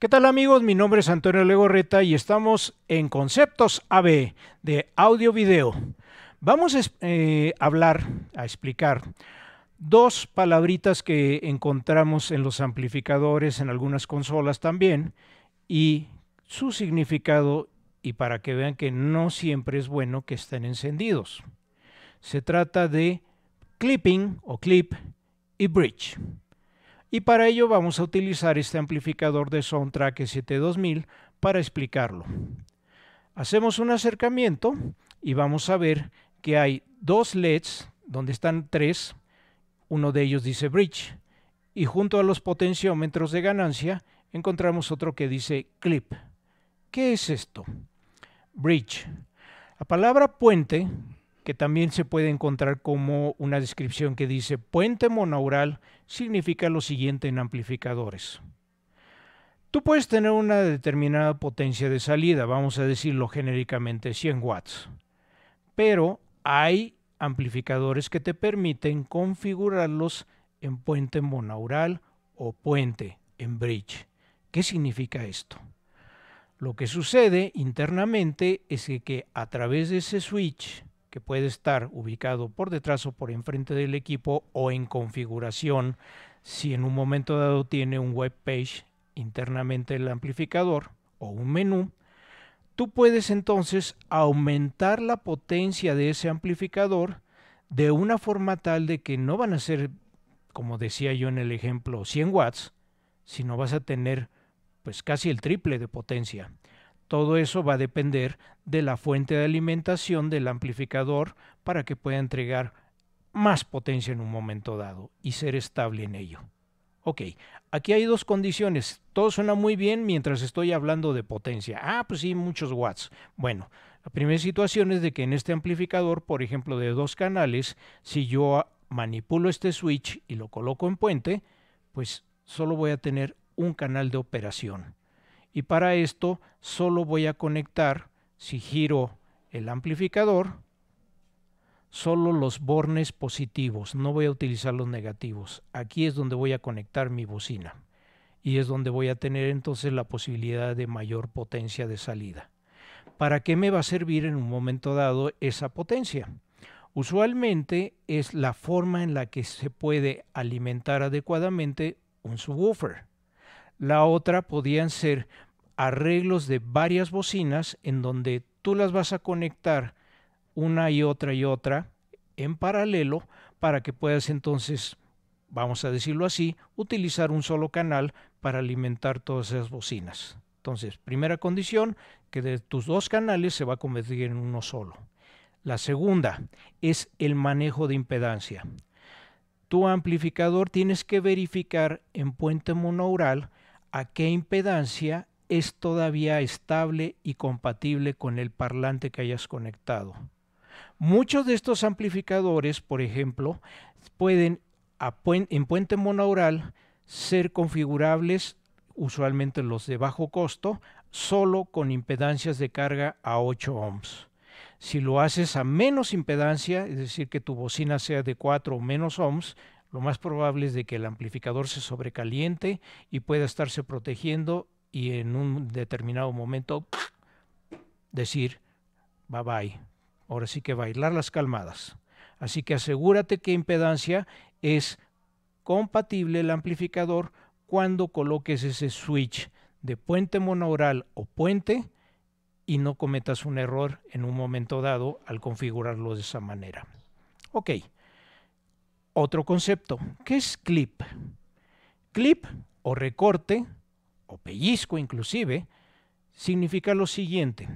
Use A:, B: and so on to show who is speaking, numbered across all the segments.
A: ¿Qué tal amigos? Mi nombre es Antonio Legorreta y estamos en Conceptos AB de audio video. Vamos a eh, hablar, a explicar dos palabritas que encontramos en los amplificadores, en algunas consolas también, y su significado y para que vean que no siempre es bueno que estén encendidos. Se trata de clipping o clip y bridge y para ello vamos a utilizar este amplificador de soundtrack 72000 para explicarlo. Hacemos un acercamiento y vamos a ver que hay dos LEDs donde están tres, uno de ellos dice bridge y junto a los potenciómetros de ganancia encontramos otro que dice clip. ¿Qué es esto? Bridge. La palabra puente que también se puede encontrar como una descripción que dice puente monaural significa lo siguiente en amplificadores. Tú puedes tener una determinada potencia de salida, vamos a decirlo genéricamente 100 watts, pero hay amplificadores que te permiten configurarlos en puente monaural o puente en bridge. ¿Qué significa esto? Lo que sucede internamente es que a través de ese switch que puede estar ubicado por detrás o por enfrente del equipo o en configuración si en un momento dado tiene un web page internamente el amplificador o un menú, tú puedes entonces aumentar la potencia de ese amplificador de una forma tal de que no van a ser, como decía yo en el ejemplo, 100 watts, sino vas a tener pues casi el triple de potencia. Todo eso va a depender de la fuente de alimentación del amplificador para que pueda entregar más potencia en un momento dado y ser estable en ello. Ok, aquí hay dos condiciones. Todo suena muy bien mientras estoy hablando de potencia. Ah, pues sí, muchos watts. Bueno, la primera situación es de que en este amplificador, por ejemplo, de dos canales, si yo manipulo este switch y lo coloco en puente, pues solo voy a tener un canal de operación y para esto solo voy a conectar, si giro el amplificador, solo los bornes positivos, no voy a utilizar los negativos. Aquí es donde voy a conectar mi bocina y es donde voy a tener entonces la posibilidad de mayor potencia de salida. ¿Para qué me va a servir en un momento dado esa potencia? Usualmente es la forma en la que se puede alimentar adecuadamente un subwoofer. La otra podían ser arreglos de varias bocinas en donde tú las vas a conectar una y otra y otra en paralelo para que puedas entonces, vamos a decirlo así, utilizar un solo canal para alimentar todas esas bocinas. Entonces, primera condición, que de tus dos canales se va a convertir en uno solo. La segunda es el manejo de impedancia. Tu amplificador tienes que verificar en puente monoural a qué impedancia es todavía estable y compatible con el parlante que hayas conectado. Muchos de estos amplificadores, por ejemplo, pueden en puente monaural ser configurables, usualmente los de bajo costo, solo con impedancias de carga a 8 ohms. Si lo haces a menos impedancia, es decir, que tu bocina sea de 4 o menos ohms, lo más probable es de que el amplificador se sobrecaliente y pueda estarse protegiendo y en un determinado momento decir bye bye. Ahora sí que bailar las calmadas. Así que asegúrate que impedancia es compatible el amplificador cuando coloques ese switch de puente monaural o puente y no cometas un error en un momento dado al configurarlo de esa manera. Ok otro concepto. ¿Qué es clip? Clip o recorte o pellizco inclusive significa lo siguiente.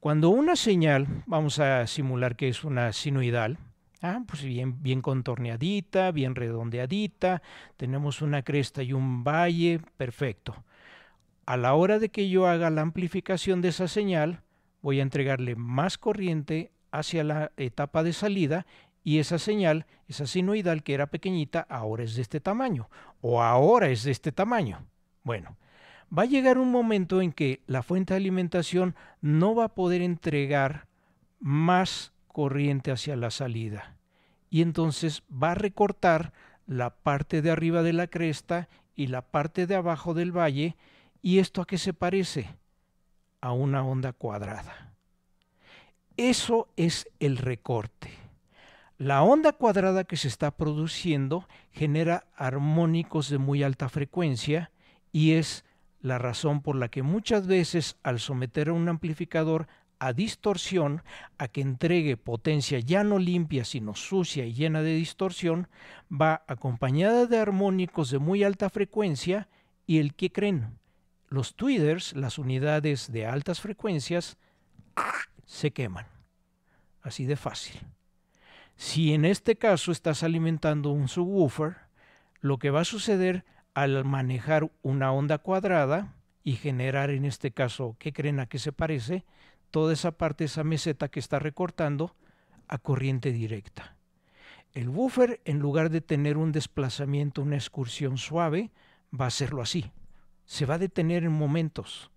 A: Cuando una señal, vamos a simular que es una sinuidal, ah, pues bien, bien contorneadita, bien redondeadita, tenemos una cresta y un valle, perfecto. A la hora de que yo haga la amplificación de esa señal, voy a entregarle más corriente hacia la etapa de salida y esa señal, esa sinoidal que era pequeñita, ahora es de este tamaño o ahora es de este tamaño. Bueno, va a llegar un momento en que la fuente de alimentación no va a poder entregar más corriente hacia la salida y entonces va a recortar la parte de arriba de la cresta y la parte de abajo del valle y esto a qué se parece? A una onda cuadrada. Eso es el recorte. La onda cuadrada que se está produciendo genera armónicos de muy alta frecuencia y es la razón por la que muchas veces al someter a un amplificador a distorsión, a que entregue potencia ya no limpia sino sucia y llena de distorsión, va acompañada de armónicos de muy alta frecuencia y el que creen, los tweeters, las unidades de altas frecuencias, se queman. Así de fácil. Si en este caso estás alimentando un subwoofer, lo que va a suceder al manejar una onda cuadrada y generar en este caso, ¿qué creen a qué se parece? Toda esa parte, esa meseta que está recortando a corriente directa. El woofer, en lugar de tener un desplazamiento, una excursión suave, va a hacerlo así. Se va a detener en momentos.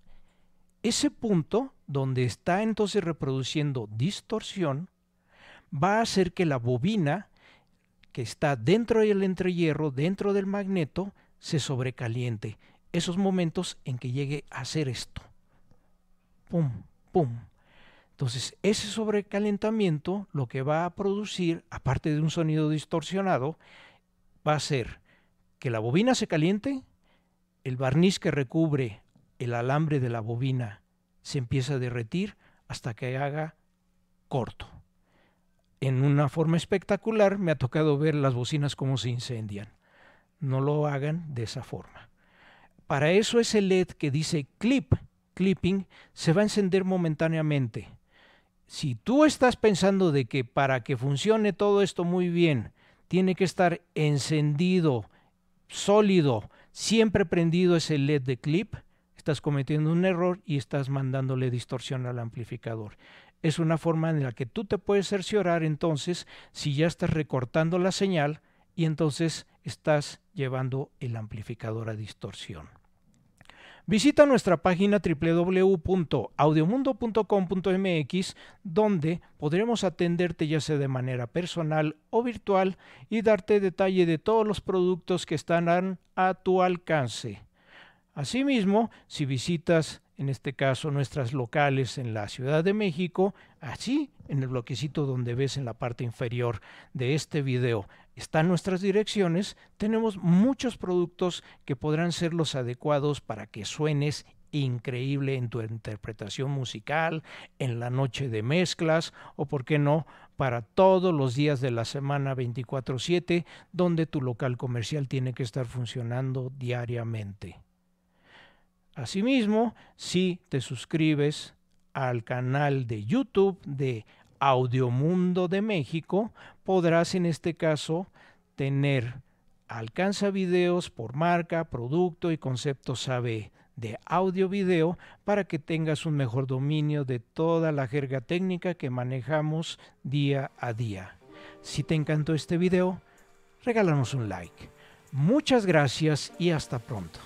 A: Ese punto donde está entonces reproduciendo distorsión va a hacer que la bobina que está dentro del entrehierro, dentro del magneto, se sobrecaliente. Esos momentos en que llegue a hacer esto. Pum, pum. Entonces, ese sobrecalentamiento lo que va a producir, aparte de un sonido distorsionado, va a ser que la bobina se caliente, el barniz que recubre el alambre de la bobina se empieza a derretir hasta que haga corto en una forma espectacular, me ha tocado ver las bocinas cómo se incendian. No lo hagan de esa forma. Para eso ese LED que dice clip, clipping, se va a encender momentáneamente. Si tú estás pensando de que para que funcione todo esto muy bien, tiene que estar encendido, sólido, siempre prendido ese LED de clip, estás cometiendo un error y estás mandándole distorsión al amplificador es una forma en la que tú te puedes cerciorar entonces si ya estás recortando la señal y entonces estás llevando el amplificador a distorsión. Visita nuestra página www.audiomundo.com.mx donde podremos atenderte ya sea de manera personal o virtual y darte detalle de todos los productos que están a tu alcance. Asimismo, si visitas en este caso nuestras locales en la Ciudad de México, así en el bloquecito donde ves en la parte inferior de este video están nuestras direcciones, tenemos muchos productos que podrán ser los adecuados para que suenes increíble en tu interpretación musical, en la noche de mezclas o, por qué no, para todos los días de la semana 24/7, donde tu local comercial tiene que estar funcionando diariamente. Asimismo, si te suscribes al canal de YouTube de Audiomundo de México, podrás en este caso tener alcanza videos por marca, producto y concepto SABE de audio video para que tengas un mejor dominio de toda la jerga técnica que manejamos día a día. Si te encantó este video, regálanos un like. Muchas gracias y hasta pronto.